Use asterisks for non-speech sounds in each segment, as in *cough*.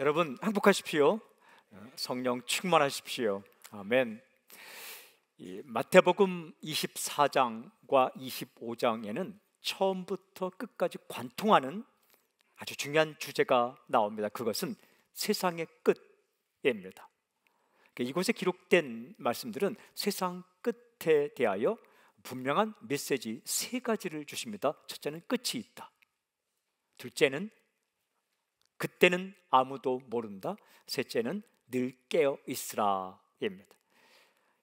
여러분 행복하십시오. 성령 충만하십시오. 아멘. 마태복음 24장과 25장에는 처음부터 끝까지 관통하는 아주 중요한 주제가 나옵니다. 그것은 세상의 끝입니다. 그러니까 이곳에 기록된 말씀들은 세상 끝에 대하여 분명한 메시지 세 가지를 주십니다. 첫째는 끝이 있다. 둘째는 그때는 아무도 모른다. 셋째는 늘 깨어 있으라입니다.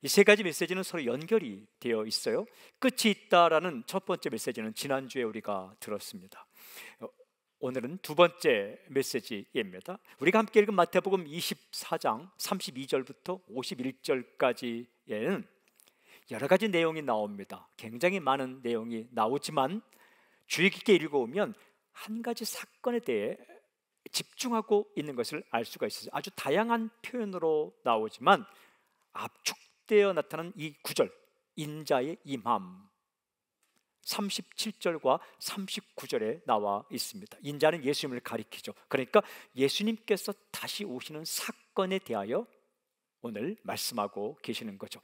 이 세 가지 메시지는 서로 연결이 되어 있어요. 끝이 있다라는 첫 번째 메시지는 지난주에 우리가 들었습니다. 오늘은 두 번째 메시지입니다. 우리가 함께 읽은 마태복음 24장 32절부터 51절까지에는 여러 가지 내용이 나옵니다. 굉장히 많은 내용이 나오지만 주의 깊게 읽어오면 한 가지 사건에 대해 집중하고 있는 것을 알 수가 있어요. 아주 다양한 표현으로 나오지만 압축되어 나타난 이 구절 인자의 임함 37절과 39절에 나와 있습니다. 인자는 예수님을 가리키죠. 그러니까 예수님께서 다시 오시는 사건에 대하여 오늘 말씀하고 계시는 거죠.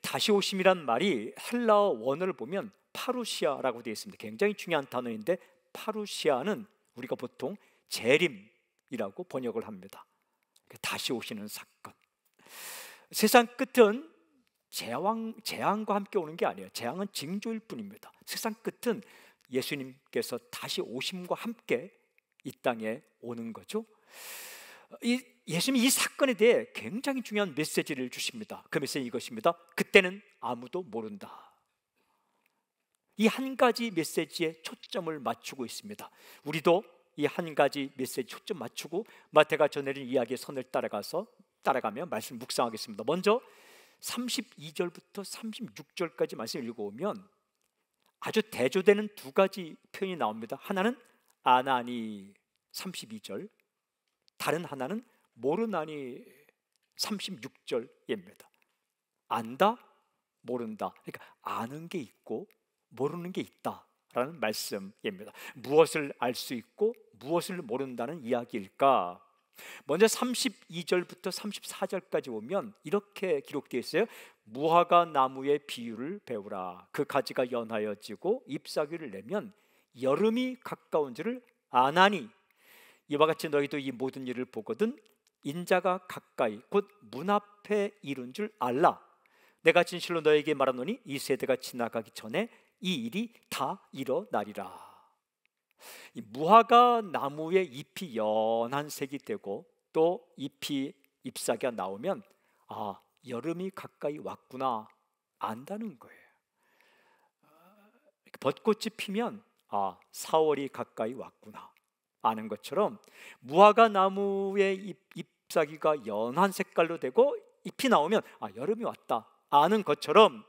다시 오심이란 말이 헬라어 원어를 보면 파루시아라고 되어 있습니다. 굉장히 중요한 단어인데 파루시아는 우리가 보통 재림이라고 번역을 합니다. 그러니까 다시 오시는 사건. 세상 끝은 재앙, 재앙과 함께 오는 게 아니에요. 재앙은 징조일 뿐입니다. 세상 끝은 예수님께서 다시 오심과 함께 이 땅에 오는 거죠. 이 예수님이 이 사건에 대해 굉장히 중요한 메시지를 주십니다. 그 메시지 이것입니다. 그때는 아무도 모른다. 이 한 가지 메시지에 초점을 맞추고 있습니다. 우리도 이한 가지 메시지 초점 맞추고 마태가 전해준 이야기의 선을 따라가서 따라가며 말씀 묵상하겠습니다. 먼저 32절부터 36절까지 말씀 을읽어보면 아주 대조되는 두 가지 표현이 나옵니다. 하나는 아나니 32절, 다른 하나는 모르나니 36절입니다. 안다, 모른다. 그러니까 아는 게 있고 모르는 게 있다. 라는 말씀입니다. 무엇을 알 수 있고 무엇을 모른다는 이야기일까? 먼저 32절부터 34절까지 보면 이렇게 기록되어 있어요. 무화과 나무의 비유를 배우라. 그 가지가 연하여지고 잎사귀를 내면 여름이 가까운 줄을 아나니 이와 같이 너희도 이 모든 일을 보거든 인자가 가까이 곧 문 앞에 이룬 줄 알라. 내가 진실로 너에게 말하노니 이 세대가 지나가기 전에 이 일이 다 일어나리라. 무화과 나무의 잎이 연한색이 되고 또 잎이 잎사귀가 나오면 아 여름이 가까이 왔구나 안다는 거예요. 벚꽃이 피면 아 4월이 가까이 왔구나 아는 것처럼 무화과 나무의 잎, 잎사귀가 연한 색깔로 되고 잎이 나오면 아 여름이 왔다 아는 것처럼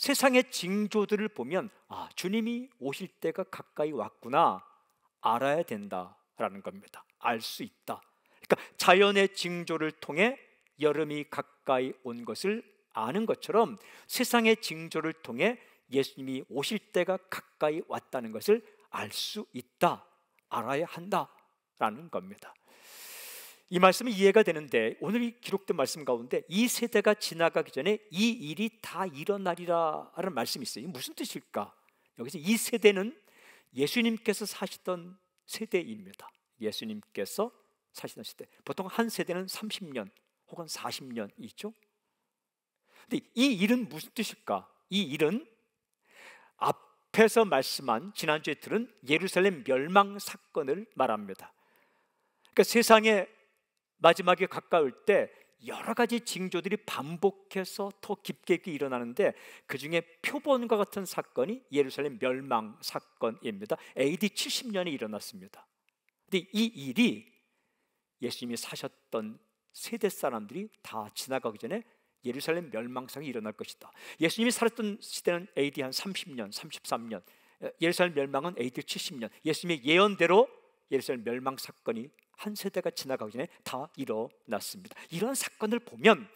세상의 징조들을 보면 아, 주님이 오실 때가 가까이 왔구나 알아야 된다라는 겁니다. 알 수 있다. 그러니까 자연의 징조를 통해 여름이 가까이 온 것을 아는 것처럼 세상의 징조를 통해 예수님이 오실 때가 가까이 왔다는 것을 알 수 있다. 알아야 한다라는 겁니다. 이 말씀이 이해가 되는데 오늘 기록된 말씀 가운데 이 세대가 지나가기 전에 이 일이 다 일어나리라라는 말씀이 있어요. 무슨 뜻일까? 여기서 이 세대는 예수님께서 사셨던 세대입니다. 예수님께서 사시던 시대. 보통 한 세대는 30년 혹은 40년이죠. 근데 이 일은 무슨 뜻일까? 이 일은 앞에서 말씀한 지난주에 들은 예루살렘 멸망 사건을 말합니다. 그러니까 세상에 마지막에 가까울 때 여러 가지 징조들이 반복해서 더 깊게 있게 일어나는데 그 중에 표본과 같은 사건이 예루살렘 멸망 사건입니다. AD 70년에 일어났습니다. 근데 이 일이 예수님이 사셨던 세대 사람들이 다 지나가기 전에 예루살렘 멸망상이 일어날 것이다. 예수님이 살았던 시대는 AD 한 30년, 33년. 예루살렘 멸망은 AD 70년. 예수님의 예언대로 예루살렘 멸망 사건이 한 세대가 지나가기 전에 다 일어났습니다. 이런 사건을 보면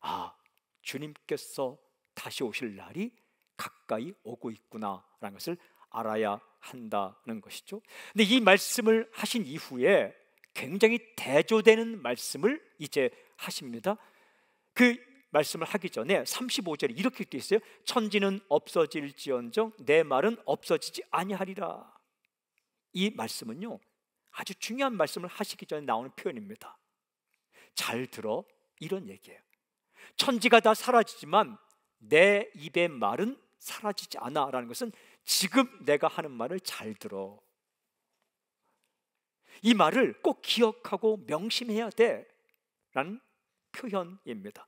아 주님께서 다시 오실 날이 가까이 오고 있구나라는 것을 알아야 한다는 것이죠. 근데 이 말씀을 하신 이후에 굉장히 대조되는 말씀을 이제 하십니다. 그 말씀을 하기 전에 35절에 이렇게 되어 있어요. 천지는 없어질지언정 내 말은 없어지지 아니하리라. 이 말씀은요. 아주 중요한 말씀을 하시기 전에 나오는 표현입니다. 잘 들어 이런 얘기예요. 천지가 다 사라지지만 내 입의 말은 사라지지 않아라는 것은 지금 내가 하는 말을 잘 들어. 이 말을 꼭 기억하고 명심해야 돼라는 표현입니다.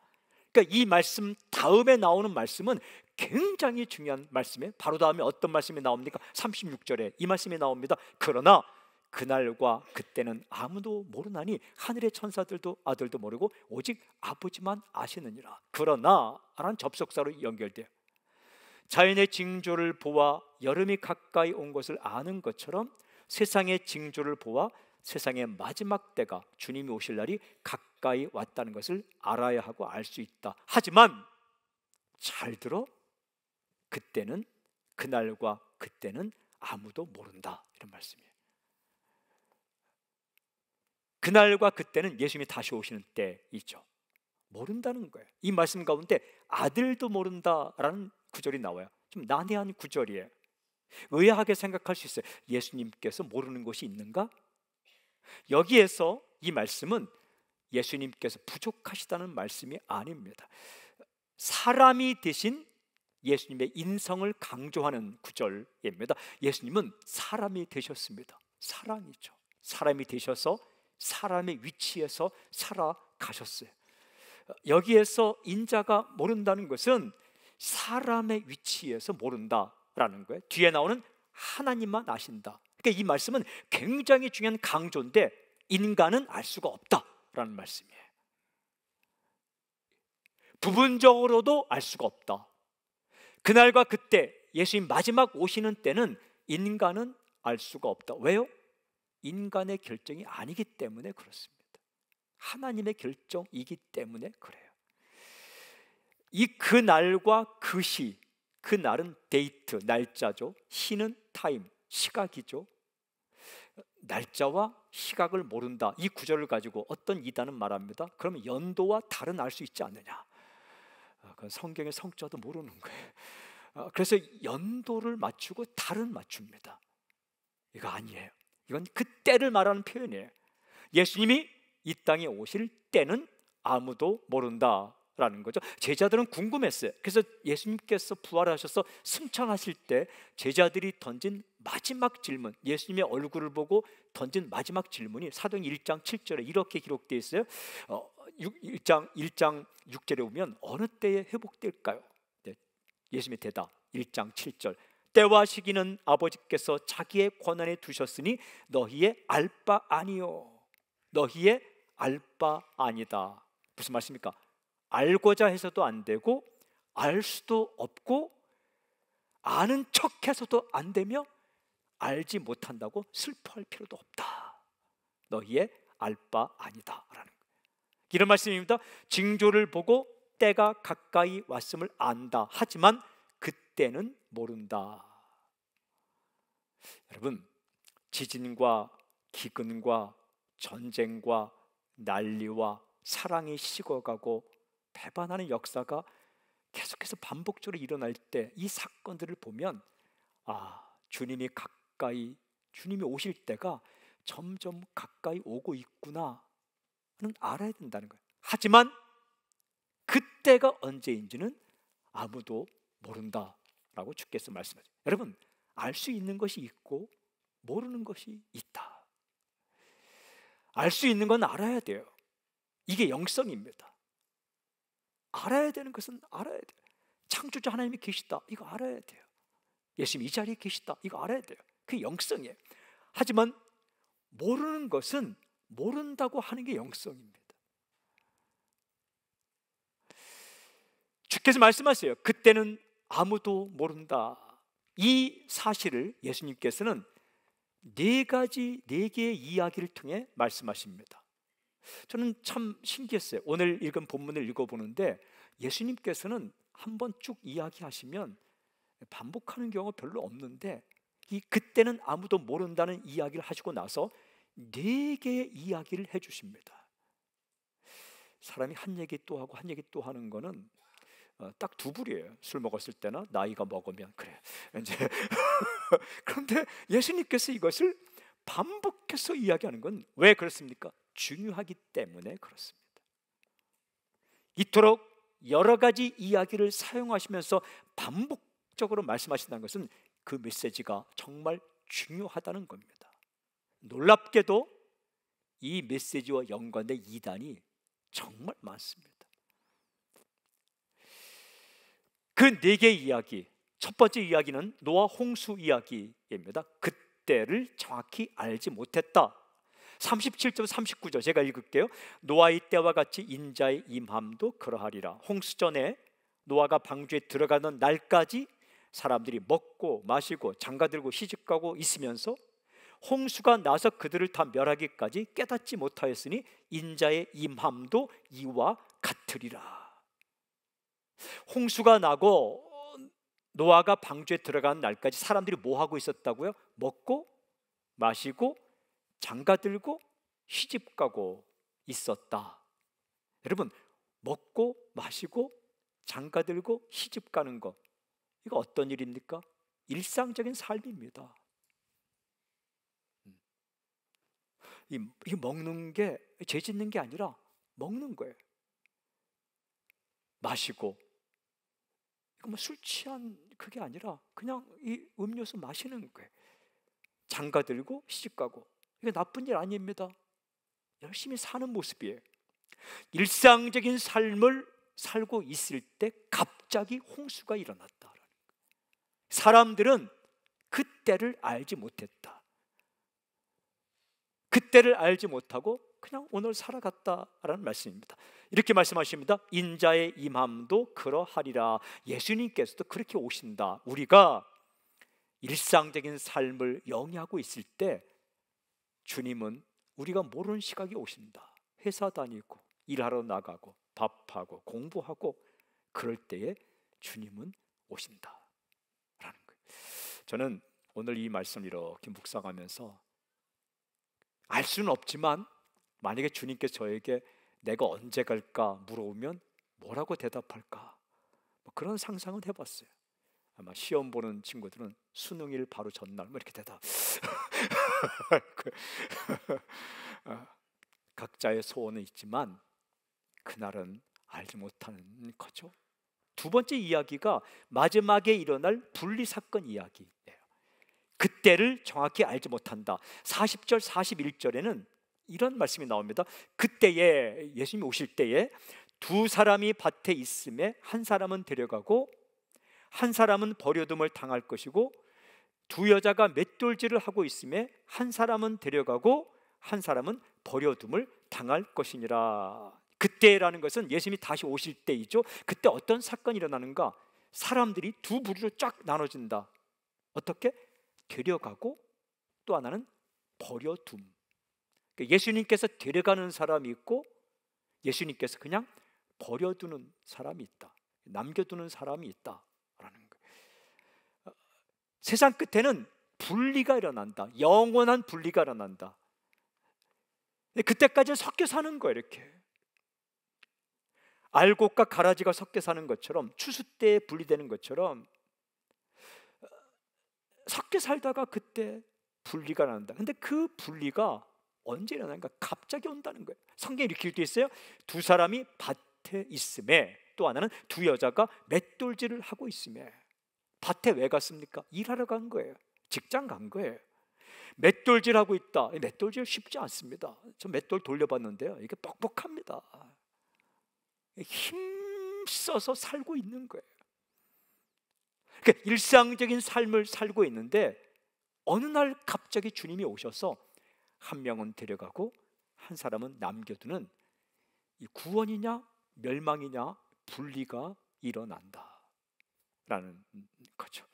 그러니까 이 말씀 다음에 나오는 말씀은 굉장히 중요한 말씀이에요. 바로 다음에 어떤 말씀이 나옵니까? 36절에 이 말씀이 나옵니다. 그러나 그날과 그때는 아무도 모르나니 하늘의 천사들도 아들도 모르고 오직 아버지만 아시느니라. 그러나 라는 접속사로 연결돼요. 자연의 징조를 보아 여름이 가까이 온 것을 아는 것처럼 세상의 징조를 보아 세상의 마지막 때가 주님이 오실 날이 가까이 왔다는 것을 알아야 하고 알 수 있다. 하지만 잘 들어 그때는 그날과 그때는 아무도 모른다 이런 말씀이에요. 그날과 그때는 예수님이 다시 오시는 때이죠. 모른다는 거예요. 이 말씀 가운데 아들도 모른다라는 구절이 나와요. 좀 난해한 구절이에요. 의아하게 생각할 수 있어요. 예수님께서 모르는 것이 있는가? 여기에서 이 말씀은 예수님께서 부족하시다는 말씀이 아닙니다. 사람이 대신 예수님의 인성을 강조하는 구절입니다. 예수님은 사람이 되셨습니다. 사랑이죠. 사람이 되셔서 사람의 위치에서 살아가셨어요. 여기에서 인자가 모른다는 것은 사람의 위치에서 모른다라는 거예요. 뒤에 나오는 하나님만 아신다. 그러니까 이 말씀은 굉장히 중요한 강조인데 인간은 알 수가 없다라는 말씀이에요. 부분적으로도 알 수가 없다. 그날과 그때 예수님 마지막 오시는 때는 인간은 알 수가 없다. 왜요? 인간의 결정이 아니기 때문에 그렇습니다. 하나님의 결정이기 때문에 그래요. 이그 날과 그 시, 그 날은 데이트, 날짜죠. 시는 타임, 시각이죠. 날짜와 시각을 모른다. 이 구절을 가지고 어떤 이단은 말합니다. 그러면 연도와 달은 알 수 있지 않느냐? 아, 그건 성경의 성자도 모르는 거예요. 아, 그래서 연도를 맞추고 달은 맞춥니다. 이거 아니에요. 이건 그때를 말하는 표현이에요. 예수님이 이 땅에 오실 때는 아무도 모른다라는 거죠. 제자들은 궁금했어요. 그래서 예수님께서 부활하셔서 승천하실 때 제자들이 던진 마지막 질문, 예수님의 얼굴을 보고 던진 마지막 질문이 사도행 1장 7절에 이렇게 기록되어 있어요. 어, 6, 1장 1장 6절에 보면 어느 때에 회복될까요? 네, 예수님의 대답 1장 7절 때와 시기는 아버지께서 자기의 권한에 두셨으니 너희의 알바 아니요 너희의 알바 아니다 무슨 말씀입니까? 알고자 해서도 안 되고 알 수도 없고 아는 척해서도 안 되며 알지 못한다고 슬퍼할 필요도 없다. 너희의 알바 아니다라는 이런 말씀입니다. 징조를 보고 때가 가까이 왔음을 안다. 하지만 그때는 모른다. 여러분, 지진과 기근과 전쟁과 난리와 사랑이 식어가고 배반하는 역사가 계속해서 반복적으로 일어날 때 이 사건들을 보면 아, 주님이 가까이 주님이 오실 때가 점점 가까이 오고 있구나 는 알아야 된다는 거예요. 하지만 그때가 언제인지는 아무도 모른다. 라고 주께서 말씀하세요 여러분, 알 수 있는 것이 있고 모르는 것이 있다. 알 수 있는 건 알아야 돼요. 이게 영성입니다. 알아야 되는 것은 알아야 돼요. 창조자 하나님이 계시다. 이거 알아야 돼요. 예수님이 이 자리에 계시다. 이거 알아야 돼요. 그게 영성이에요. 하지만 모르는 것은 모른다고 하는 게 영성입니다. 주께서 말씀하세요. 그때는 아무도 모른다. 이 사실을 예수님께서는 네 가지 네 개의 이야기를 통해 말씀하십니다. 저는 참 신기했어요. 오늘 읽은 본문을 읽어보는데 예수님께서는 한 번 쭉 이야기하시면 반복하는 경우가 별로 없는데 이 그때는 아무도 모른다는 이야기를 하시고 나서 네 개의 이야기를 해주십니다. 사람이 한 얘기 또 하고 한 얘기 또 하는 거는 어, 딱두 불이에요. 술 먹었을 때나 나이가 먹으면 그래. 이제 *laughs* 그런데 예수님께서 이것을 반복해서 이야기하는 건 왜 그렇습니까? 중요하기 때문에 그렇습니다. 이토록 여러 가지 이야기를 사용하시면서 반복적으로 말씀하신다는 것은 그 메시지가 정말 중요하다는 겁니다. 놀랍게도 이 메시지와 연관된 이단이 정말 많습니다. 그네 개의 이야기 첫 번째 이야기는 노아 홍수 이야기입니다. 그때를 정확히 알지 못했다. 37절 39절 제가 읽을게요. 노아의 때와 같이 인자의 임함도 그러하리라. 홍수 전에 노아가 방주에 들어가는 날까지 사람들이 먹고 마시고 장가 들고 시집 가고 있으면서 홍수가 나서 그들을 다 멸하기까지 깨닫지 못하였으니 인자의 임함도 이와 같으리라. 홍수가 나고 노아가 방주에 들어간 날까지 사람들이 뭐 하고 있었다고요? 먹고 마시고 장가 들고 시집 가고 있었다. 여러분 먹고 마시고 장가 들고 시집 가는 것 이거 어떤 일입니까? 일상적인 삶입니다. 음. 이, 이 먹는 게 죄짓는 게 아니라 먹는 거예요. 마시고 그러니까 뭐술 취한 그게 아니라 그냥 이 음료수 마시는 거예요. 장가 들고 시집 가고 이게 나쁜 일 아닙니다. 열심히 사는 모습이에요. 일상적인 삶을 살고 있을 때 갑자기 홍수가 일어났다. 사람들은 그때를 알지 못했다. 그때를 알지 못하고 그냥 오늘 살아갔다라는 말씀입니다. 이렇게 말씀하십니다. 인자의 임함도 그러하리라. 예수님께서도 그렇게 오신다. 우리가 일상적인 삶을 영위하고 있을 때 주님은 우리가 모르는 시각이 오신다. 회사 다니고 일하러 나가고 밥하고 공부하고 그럴 때에 주님은 오신다. 라는 거예요. 저는 오늘 이말씀 이렇게 묵상하면서 알 수는 없지만 만약에 주님께 저에게 내가 언제 갈까 물어오면 뭐라고 대답할까? 뭐 그런 상상은 해봤어요. 아마 시험 보는 친구들은 수능일 바로 전날 뭐 이렇게 대답. *laughs* 아, 각자의 소원은 있지만 그날은 알지 못하는 거죠. 두 번째 이야기가 마지막에 일어날 분리 사건 이야기예요. 그때를 정확히 알지 못한다. 40절 41절에는 이런 말씀이 나옵니다. 그때에 예수님이 오실 때에 두 사람이 밭에 있음에 한 사람은 데려가고 한 사람은 버려둠을 당할 것이고 두 여자가 맷돌질을 하고 있음에 한 사람은 데려가고 한 사람은 버려둠을 당할 것이니라. 그때라는 것은 예수님이 다시 오실 때이죠. 그때 어떤 사건이 일어나는가? 사람들이 두 부류로 쫙 나눠진다. 어떻게? 데려가고 또 하나는 버려둠. 그러니까 예수님께서 데려가는 사람이 있고 예수님께서 그냥 버려두는 사람이 있다. 남겨두는 사람이 있다라는 거예요. 어, 세상 끝에는 분리가 일어난다. 영원한 분리가 일어난다. 그때까지는 섞여 사는 거예요, 이렇게. 알곡과 가라지가 섞여 사는 것처럼 추수 때 분리되는 것처럼 섞여 살다가 그때 분리가 난다. 근데 그 분리가 언제 일어나니까 갑자기 온다는 거예요. 성경에 이렇게 돼 있어요. 두 사람이 밭에 있음에 또 하나는 두 여자가 맷돌질을 하고 있음에 밭에 왜 갔습니까? 일하러 간 거예요. 직장 간 거예요. 맷돌질 하고 있다. 맷돌질 쉽지 않습니다. 저 맷돌 돌려봤는데요. 이게 뻑뻑합니다. 힘써서 살고 있는 거예요. 그러니까 일상적인 삶을 살고 있는데 어느 날 갑자기 주님이 오셔서 한 명은 데려가고 한 사람은 남겨두는 이 구원이냐 멸망이냐 분리가 일어난다라는 거죠.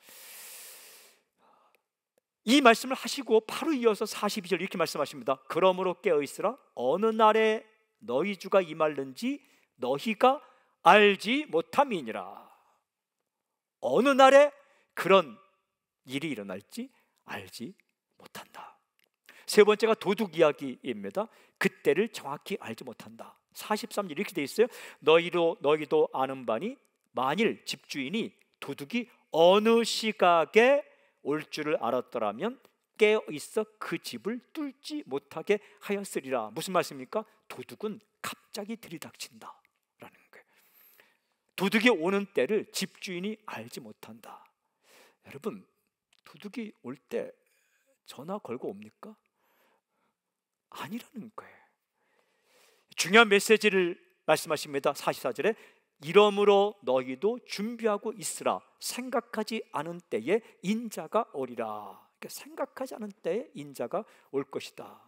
이 말씀을 하시고 바로 이어서 42절 이렇게 말씀하십니다. 그러므로 깨어 있으라 어느 날에 너희 주가 임할는지 너희가 알지 못함이니라. 어느 날에 그런 일이 일어날지 알지 못한다. 세 번째가 도둑 이야기입니다. 그때를 정확히 알지 못한다. 43절 이렇게 돼 있어요. 너희도 너희도 아는 바니 만일 집주인이 도둑이 어느 시각에 올 줄을 알았더라면 깨어 있어 그 집을 뚫지 못하게 하였으리라. 무슨 말씀입니까? 도둑은 갑자기 들이닥친다. 라는 거예요. 도둑이 오는 때를 집주인이 알지 못한다. 여러분, 도둑이 올 때 전화 걸고 옵니까? 아니라는 거예요. 중요한 메시지를 말씀하십니다. 44절에 이러므로 너희도 준비하고 있으라 생각하지 않은 때에 인자가 오리라. 그러니까 생각하지 않은 때에 인자가 올 것이다.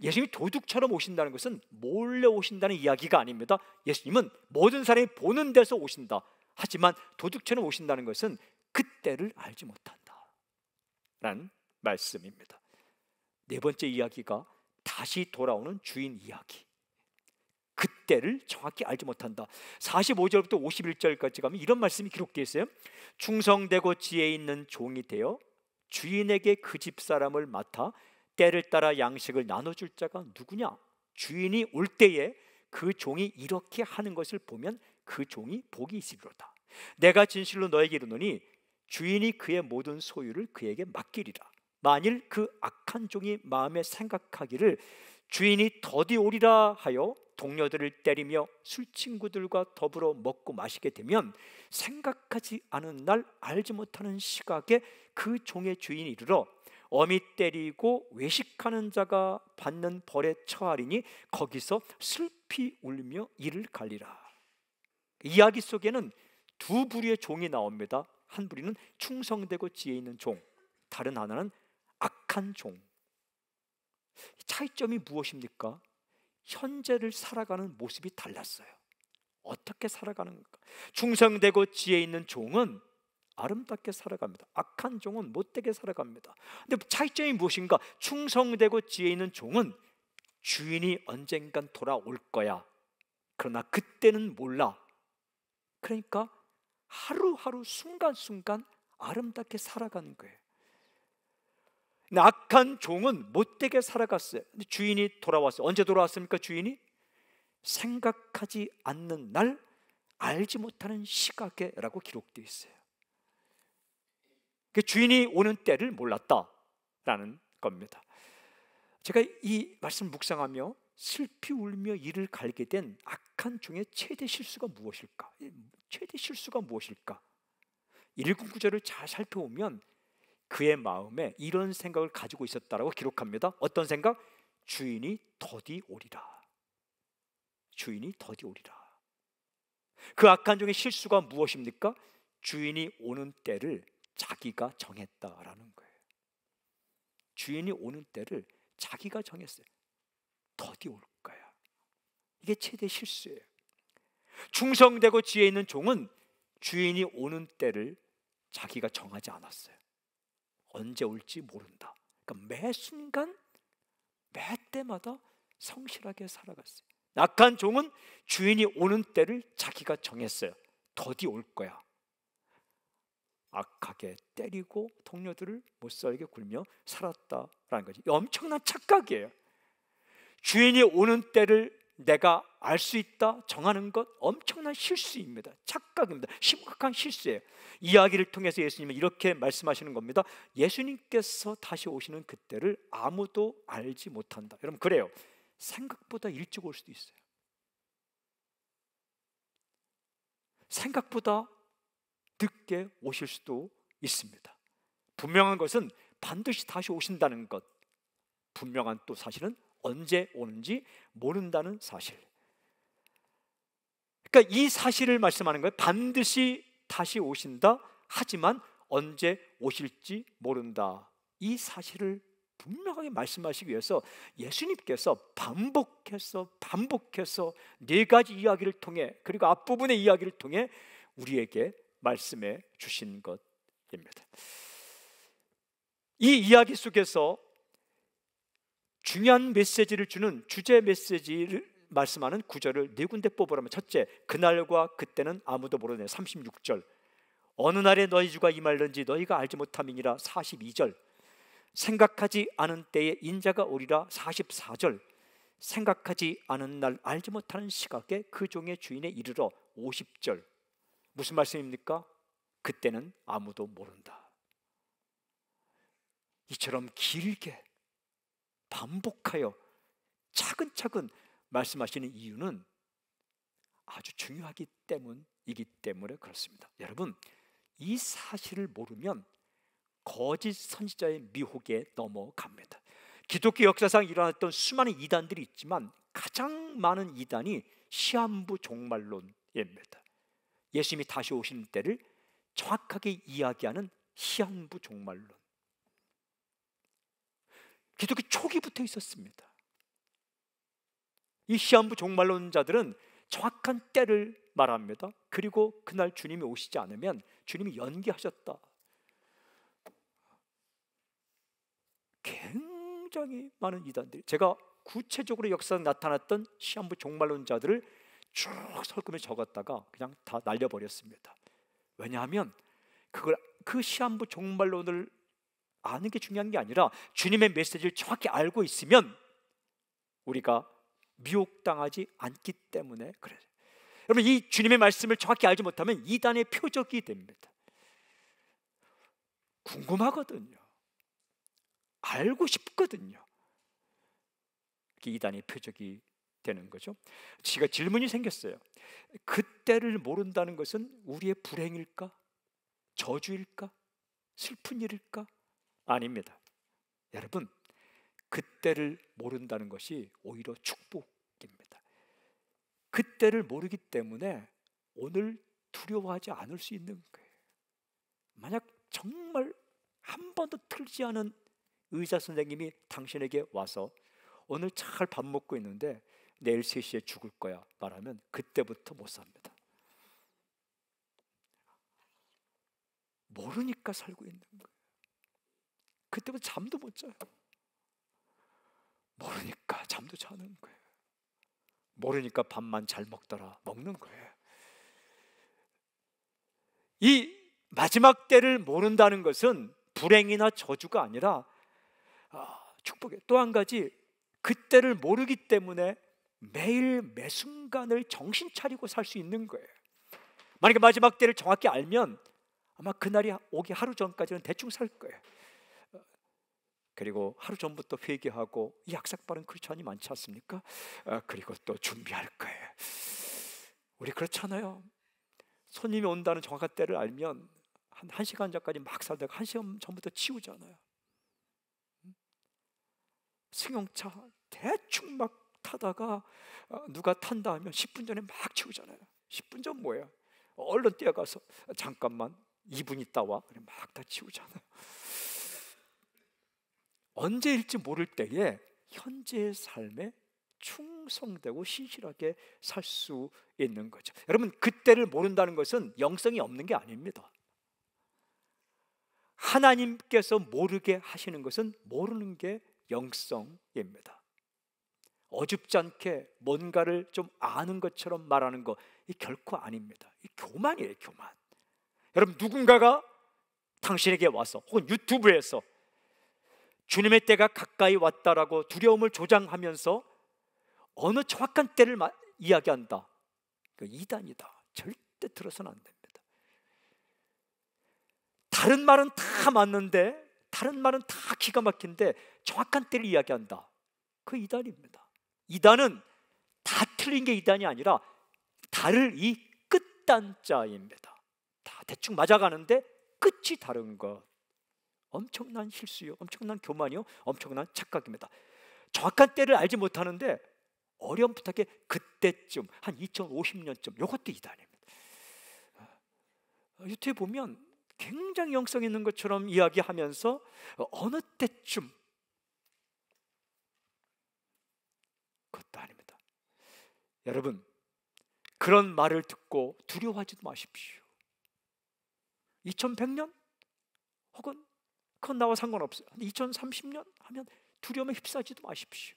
예수님이 도둑처럼 오신다는 것은 몰래 오신다는 이야기가 아닙니다. 예수님은 모든 사람이 보는 데서 오신다. 하지만 도둑처럼 오신다는 것은 그때를 알지 못한다. 라는 말씀입니다. 네 번째 이야기가 다시 돌아오는 주인 이야기. 그때를 정확히 알지 못한다. 45절부터 51절까지 가면 이런 말씀이 기록되어 있어요. 충성되고 지혜 있는 종이 되어 주인에게 그 집 사람을 맡아 때를 따라 양식을 나눠 줄 자가 누구냐? 주인이 올 때에 그 종이 이렇게 하는 것을 보면 그 종이 복이 있으리로다. 내가 진실로 너에게 이르노니 주인이 그의 모든 소유를 그에게 맡기리라. 만일 그 악한 종이 마음에 생각하기를 주인이 더디 오리라 하여 동료들을 때리며 술 친구들과 더불어 먹고 마시게 되면 생각하지 않은 날 알지 못하는 시각에 그 종의 주인이 이르러 어미 때리고 외식하는 자가 받는 벌에 처하리니 거기서 슬피 울며 이를 갈리라. 이야기 속에는 두 부류의 종이 나옵니다. 한 부류는 충성되고 지혜 있는 종, 다른 하나는 약한 종. 차이점이 무엇입니까? 현재를 살아가는 모습이 달랐어요. 어떻게 살아가는가? 충성되고 지혜 있는 종은 아름답게 살아갑니다. 악한 종은 못되게 살아갑니다. 근데 차이점이 무엇인가? 충성되고 지혜 있는 종은 주인이 언젠간 돌아올 거야. 그러나 그때는 몰라. 그러니까 하루하루 순간순간 아름답게 살아가는 거예요. 악한 종은 못되게 살아갔어요. 근데 주인이 돌아왔어요. 언제 돌아왔습니까? 주인이 생각하지 않는 날 알지 못하는 시각에라고 기록되어 있어요. 그 주인이 오는 때를 몰랐다라는 겁니다. 제가 이 말씀 묵상하며 슬피 울며 이를 갈게 된 악한 종의 최대 실수가 무엇일까? 최대 실수가 무엇일까? 1군 구절을 잘 살펴보면 그의 마음에 이런 생각을 가지고 있었다라고 기록합니다. 어떤 생각? 주인이 더디 오리라. 주인이 더디 오리라. 그 악한 종의 실수가 무엇입니까? 주인이 오는 때를 자기가 정했다라는 거예요. 주인이 오는 때를 자기가 정했어요. 더디 올 거야. 이게 최대 실수예요. 충성되고 지혜 있는 종은 주인이 오는 때를 자기가 정하지 않았어요. 언제 올지 모른다. 그러니까 매 순간 매 때마다 성실하게 살아갔어요. 낙한 종은 주인이 오는 때를 자기가 정했어요. 더디 올 거야. 악하게 때리고 동료들을 못 살게 굴며 살았다라는 거지. 엄청난 착각이에요. 주인이 오는 때를 내가 알 수 있다 정하는 것 엄청난 실수입니다. 착각입니다. 심각한 실수예요. 이야기를 통해서 예수님은 이렇게 말씀하시는 겁니다. 예수님께서 다시 오시는 그때를 아무도 알지 못한다. 여러분 그래요. 생각보다 일찍 올 수도 있어요. 생각보다 늦게 오실 수도 있습니다. 분명한 것은 반드시 다시 오신다는 것. 분명한 또 사실은 언제 오는지 모른다는 사실. 그러니까 이 사실을 말씀하는 거예요. 반드시 다시 오신다. 하지만 언제 오실지 모른다. 이 사실을 분명하게 말씀하시기 위해서 예수님께서 반복해서 반복해서 네 가지 이야기를 통해 그리고 앞부분의 이야기를 통해 우리에게 말씀해 주신 것입니다. 이 이야기 속에서 중요한 메시지를 주는 주제 메시지를 말씀하는 구절을 네 군데 뽑으라면 첫째 그날과 그때는 아무도 모르네 36절 어느 날에 너희 주가 임할는지 너희가 알지 못함이니라 42절 생각하지 않은 때에 인자가 오리라 44절 생각하지 않은 날 알지 못하는 시각에 그 종의 주인에 이르러 50절 무슨 말씀입니까? 그때는 아무도 모른다 이처럼 길게 반복하여 차근차근 말씀하시는 이유는 아주 중요하기 때문이기 때문에 그렇습니다. 여러분, 이 사실을 모르면 거짓 선지자의 미혹에 넘어갑니다. 기독교 역사상 일어났던 수많은 이단들이 있지만 가장 많은 이단이 시한부 종말론입니다. 예수님이 다시 오시는 때를 정확하게 이야기하는 시한부 종말론. 기독교 초기부터 있었습니다. 이 시한부 종말론자들은 정확한 때를 말합니다. 그리고 그날 주님이 오시지 않으면 주님이 연기하셨다. 굉장히 많은 이단들이 제가 구체적으로 역사에 나타났던 시한부 종말론자들을 쭉 설금에 적었다가 그냥 다 날려버렸습니다. 왜냐하면 그걸 그 시한부 종말론을 아는 게 중요한 게 아니라 주님의 메시지를 정확히 알고 있으면 우리가 미혹당하지 않기 때문에 그래요. 여러분 이 주님의 말씀을 정확히 알지 못하면 이단의 표적이 됩니다. 궁금하거든요. 알고 싶거든요. 이단의 표적이 되는 거죠. 제가 질문이 생겼어요. 그때를 모른다는 것은 우리의 불행일까? 저주일까? 슬픈 일일까? 아닙니다. 여러분, 그때를 모른다는 것이 오히려 축복입니다. 그때를 모르기 때문에 오늘 두려워하지 않을 수 있는 거예요. 만약 정말 한 번도 틀지 않은 의사 선생님이 당신에게 와서 오늘 잘 밥 먹고 있는데 내일 3시에 죽을 거야 말하면 그때부터 못 삽니다. 모르니까 살고 있는 거예요. 그때부터 잠도 못 자요. 모르니까 잠도 자는 거예요. 모르니까 밥만 잘 먹더라 먹는 거예요. 이 마지막 때를 모른다는 것은 불행이나 저주가 아니라 아, 축복이에요. 또한 가지 그때를 모르기 때문에 매일 매 순간을 정신 차리고 살 수 있는 거예요. 만약에 마지막 때를 정확히 알면 아마 그날이 오기 하루 전까지는 대충 살 거예요. 그리고 하루 전부터 회개하고 약삭빠른 크리스천이 많지 않습니까? 아, 그리고 또 준비할 거예요. 우리 그렇잖아요. 손님이 온다는 정확한 때를 알면 한 1시간 전까지 막 살다가 1시간 전부터 치우잖아요. 음? 승용차 대충 막 타다가 아, 누가 탄다 하면 10분 전에 막 치우잖아요. 10분 전 뭐예요? 얼른 뛰어가서 잠깐만 2분 있다 와. 막다 치우잖아요. 언제일지 모를 때에 현재의 삶에 충성되고 신실하게 살 수 있는 거죠. 여러분, 그때를 모른다는 것은 영성이 없는 게 아닙니다. 하나님께서 모르게 하시는 것은 모르는 게 영성입니다. 어줍지 않게 뭔가를 좀 아는 것처럼 말하는 거, 결코 아닙니다. 교만이에요, 교만. 여러분, 누군가가 당신에게 와서 혹은 유튜브에서 주님의 때가 가까이 왔다라고 두려움을 조장하면서 어느 정확한 때를 이야기한다. 그 이단이다. 절대 들어서는 안 됩니다. 다른 말은 다 맞는데 다른 말은 다 기가 막힌데 정확한 때를 이야기한다. 그 이단입니다. 이단은 다 틀린 게 이단이 아니라 다를 이 끝단자입니다. 다 대충 맞아가는데 끝이 다른 것. 엄청난 실수요, 엄청난 교만이요, 엄청난 착각입니다. 정확한 때를 알지 못하는데 어렴풋하게 그때쯤 한 2050년쯤 요것도 이단입니다. 아, 유튜브 보면 굉장히 영성 있는 것처럼 이야기하면서 어느 때쯤 그것도 아닙니다. 여러분 그런 말을 듣고 두려워하지 마십시오. 2100년 혹은 그건 나와 상관없어요. 2030년 하면 두려움에 휩싸지도 마십시오.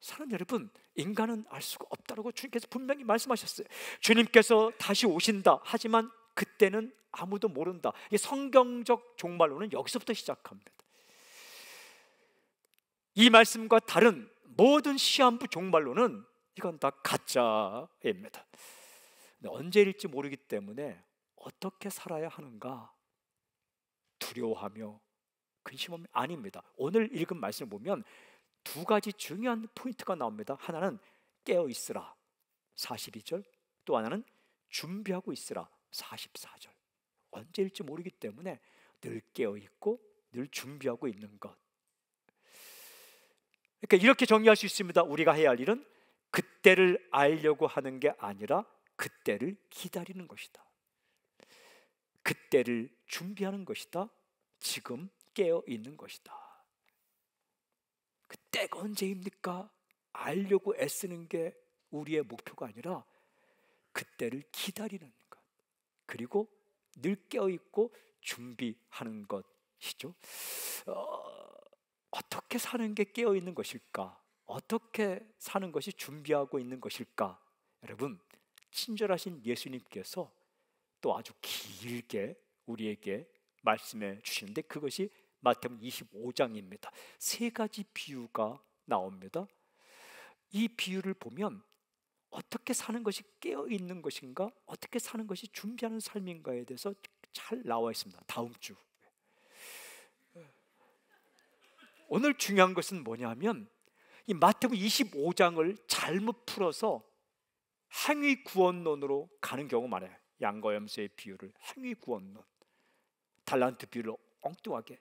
사는 여러분, 인간은 알 수가 없다라고 주님께서 분명히 말씀하셨어요. 주님께서 다시 오신다. 하지만 그때는 아무도 모른다. 이 성경적 종말론은 여기서부터 시작합니다. 이 말씀과 다른 모든 시한부 종말론은 이건 다 가짜입니다. 언제일지 모르기 때문에 어떻게 살아야 하는가 두려워하며 근심 없는 아닙니다. 오늘 읽은 말씀을 보면 두 가지 중요한 포인트가 나옵니다. 하나는 깨어 있으라 42절, 또 하나는 준비하고 있으라 44절. 언제일지 모르기 때문에 늘 깨어 있고 늘 준비하고 있는 것. 그러니까 이렇게 정리할 수 있습니다. 우리가 해야 할 일은 그때를 알려고 하는 게 아니라 그때를 기다리는 것이다. 그때를 준비하는 것이다. 지금 깨어 있는 것이다. 그때가 그 언제입니까? 알려고 애쓰는 게 우리의 목표가 아니라 그때를 기다리는 것. 그리고 늘 깨어 있고 준비하는 것이죠. 어, 어떻게 사는 게 깨어 있는 것일까? 어떻게 사는 것이 준비하고 있는 것일까? 여러분, 친절하신 예수님께서 또 아주 길게 우리에게 말씀해 주시는데 그것이 마태복음 25장입니다. 세 가지 비유가 나옵니다. 이 비유를 보면 어떻게 사는 것이 깨어 있는 것인가, 어떻게 사는 것이 준비하는 삶인가에 대해서 잘 나와 있습니다. 다음 주. 오늘 중요한 것은 뭐냐면 이 마태복음 25장을 잘못 풀어서 행위 구원론으로 가는 경우 많아요. 양과 염소의 비유를 행위 구원론, 달란트 비유를 엉뚱하게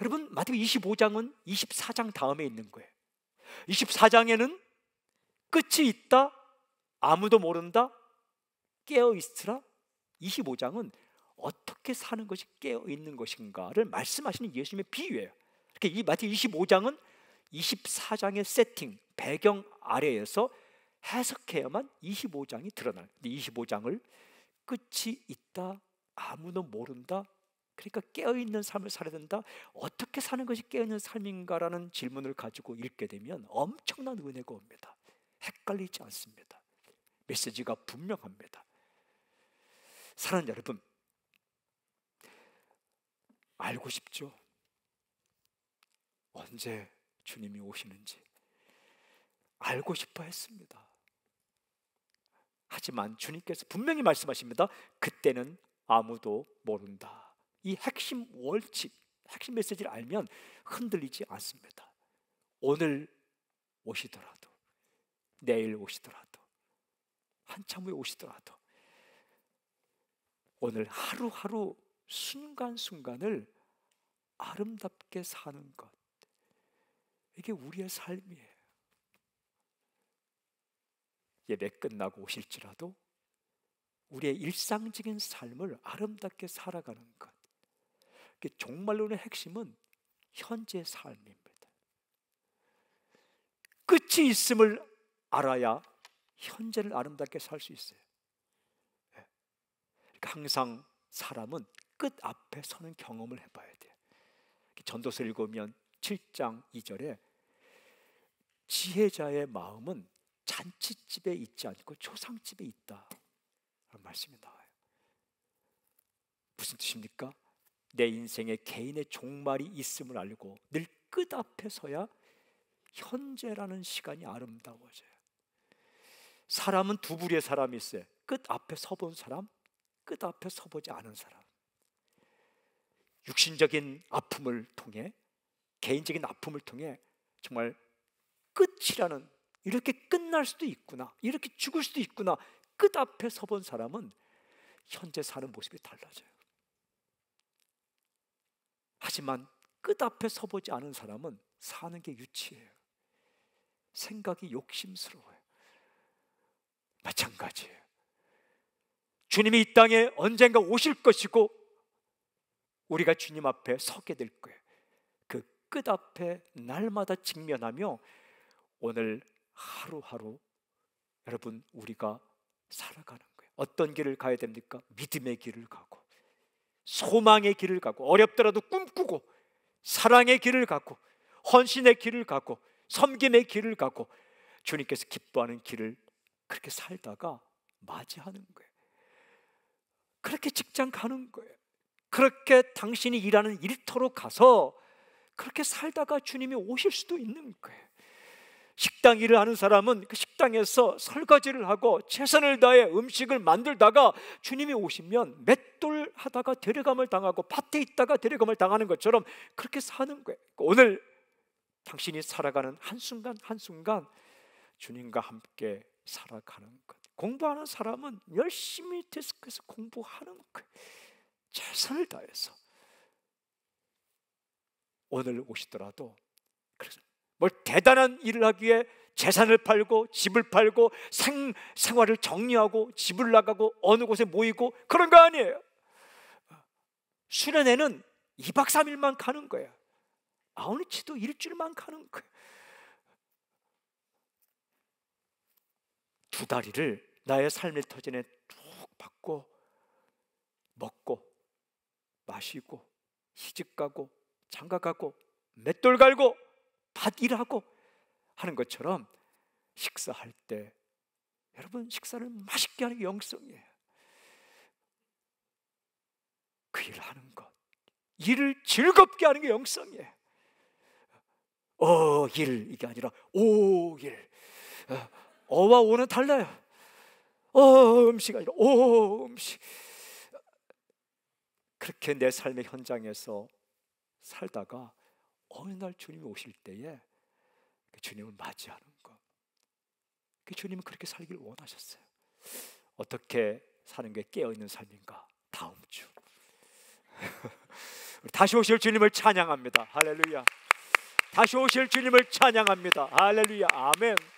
여러분 마태복음 25장은 24장 다음에 있는 거예요. 24장에는 끝이 있다. 아무도 모른다. 깨어 있으라. 25장은 어떻게 사는 것이 깨어 있는 것인가를 말씀하시는 예수님의 비유예요. 이렇게 이 마태 25장은 24장의 세팅, 배경 아래에서 해석해야만 25장이 드러나요. 25장을 끝이 있다, 아무도 모른다, 그러니까 깨어있는 삶을 살아야 된다. 어떻게 사는 것이 깨어있는 삶인가라는 질문을 가지고 읽게 되면 엄청난 은혜가 옵니다. 헷갈리지 않습니다. 메시지가 분명합니다. 사랑하는 여러분, 알고 싶죠? 언제 주님이 오시는지 알고 싶어 했습니다. 하지만 주님께서 분명히 말씀하십니다. 그때는 아무도 모른다. 이 핵심 원칙, 핵심 메시지를 알면 흔들리지 않습니다. 오늘 오시더라도, 내일 오시더라도, 한참 후에 오시더라도, 오늘 하루하루 순간순간을 아름답게 사는 것. 이게 우리의 삶이에요. 예배 끝나고 오실지라도 우리의 일상적인 삶을 아름답게 살아가는 것. 종말론의 핵심은 현재 삶입니다. 끝이 있음을 알아야 현재를 아름답게 살 수 있어요. 예. 그러니까 항상 사람은 끝 앞에 서는 경험을 해봐야 돼요. 전도서 읽으면 7장 2절에 지혜자의 마음은 잔치집에 있지 않고 초상집에 있다. 라는 말씀이 나와요. 무슨 뜻입니까? 내인생에 개인의 종말이 있음을 알고 늘 끝 앞에 서야 현재라는 시간이 아름다워져요. 사람은 두 부류의 사람이 있어요. 끝 앞에 서본 사람, 끝 앞에 서보지 않은 사람. 육신적인 아픔을 통해, 개인적인 아픔을 통해 정말 끝이라는 이렇게 끝날 수도 있구나, 이렇게 죽을 수도 있구나. 끝 앞에 서본 사람은 현재 사는 모습이 달라져요. 하지만 끝 앞에 서보지 않은 사람은 사는 게 유치해요. 생각이 욕심스러워요. 마찬가지예요. 주님이 이 땅에 언젠가 오실 것이고 우리가 주님 앞에 서게 될 거예요. 그 끝 앞에 날마다 직면하며 오늘 하루하루 여러분 우리가 살아가는 거예요. 어떤 길을 가야 됩니까? 믿음의 길을 가고 소망의 길을 가고 어렵더라도 꿈꾸고 사랑의 길을 가고 헌신의 길을 가고 섬김의 길을 가고 주님께서 기뻐하는 길을 그렇게 살다가 맞이하는 거예요. 그렇게 직장 가는 거예요. 그렇게 당신이 일하는 일터로 가서 그렇게 살다가 주님이 오실 수도 있는 거예요. 식당 일을 하는 사람은 그 식당에서 설거지를 하고 최선을 다해 음식을 만들다가 주님이 오시면 맷돌 하다가 데려감을 당하고 밭에 있다가 데려감을 당하는 것처럼 그렇게 사는 거예요. 오늘 당신이 살아가는 한순간 한순간 주님과 함께 살아가는 것. 공부하는 사람은 열심히 데스크에서 공부하는 거예요. 최선을 다해서 오늘 오시더라도 그래서 뭘 대단한 일을 하기에 재산을 팔고 집을 팔고 생, 생활을 정리하고 집을 나가고 어느 곳에 모이고 그런 거 아니에요. 수련회는 2박 3일만 가는 거야. 아우니치도 일주일만 가는 거야. 두 다리를 나의 삶의 터전에 툭 받고 먹고 마시고 시집가고 장가가고 맷돌 갈고 밭 일하고 하는 것처럼 식사할 때 여러분 식사를 맛있게 하는 게 영성이에요. 그 일을 하는 것, 일을 즐겁게 하는 게 영성이에요. 어 일 이게 아니라 오 일 어, 어와 오는 달라요. 어 음식 아니라 오 음식. 그렇게 내 삶의 현장에서 살다가 어느 날 주님이 오실 때에 그 주님을 맞이하는 것. 그 주님은 그렇게 살기를 원하셨어요. 어떻게 사는 게 깨어있는 삶인가? 다음 주. *laughs* 다시 오실 주님을 찬양합니다. 할렐루야. 다시 오실 주님을 찬양합니다. 할렐루야. 아멘.